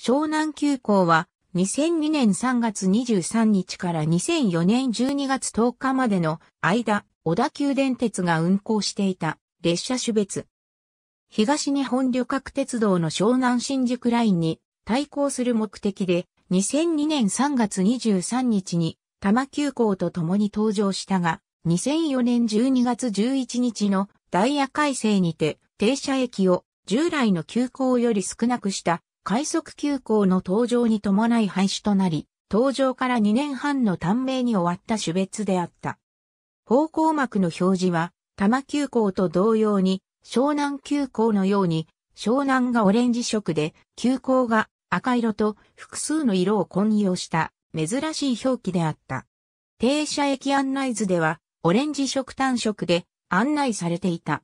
湘南急行は2002年3月23日から2004年12月10日までの間、小田急電鉄が運行していた列車種別。東日本旅客鉄道の湘南新宿ラインに対抗する目的で2002年3月23日に多摩急行と共に登場したが2004年12月11日のダイヤ改正にて停車駅を従来の急行より少なくした快速急行の登場に伴い廃止となり、登場から2年半の短命に終わった種別であった。方向幕の表示は、多摩急行と同様に、湘南急行のように、湘南がオレンジ色で、急行が赤色と複数の色を混用した珍しい表記であった。停車駅案内図では、オレンジ色単色で案内されていた。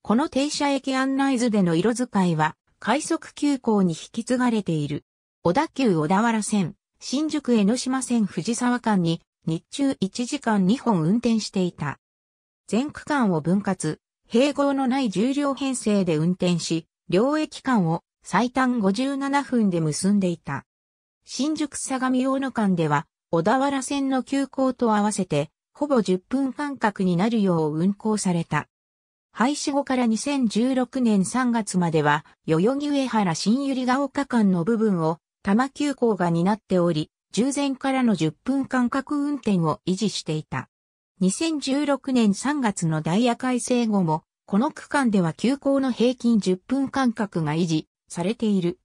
この停車駅案内図での色使いは、快速急行に引き継がれている。小田急小田原線、新宿江ノ島線藤沢間に日中1時間2本運転していた。全区間を分割、併合のない重量編成で運転し、両駅間を最短57分で結んでいた。新宿相模大野間では、小田原線の急行と合わせて、ほぼ10分間隔になるよう運行された。廃止後から2016年3月までは、代々木上原新百合ヶ丘間の部分を、多摩急行が担っており、従前からの10分間隔運転を維持していた。2016年3月のダイヤ改正後も、この区間では急行の平均10分間隔が維持されている。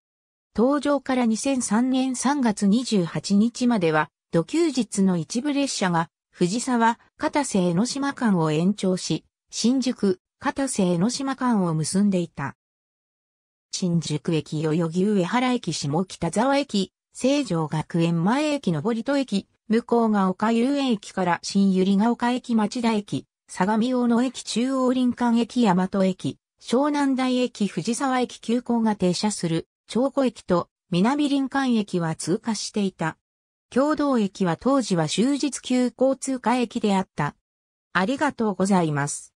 登場から2003年3月28日までは、土休日の一部列車が、藤沢、片瀬江ノ島間を延長し、新宿、片瀬江ノ島間を結んでいた。新宿駅代々木上原駅下北沢駅、成城学園前駅上戸駅、向が丘遊園駅から新百合ヶ丘駅町田駅、相模大野駅中央林間駅大和駅、湘南台駅藤沢駅急行が停車する、長湖駅と南林間駅は通過していた。共同駅は当時は終日急行通過駅であった。ありがとうございます。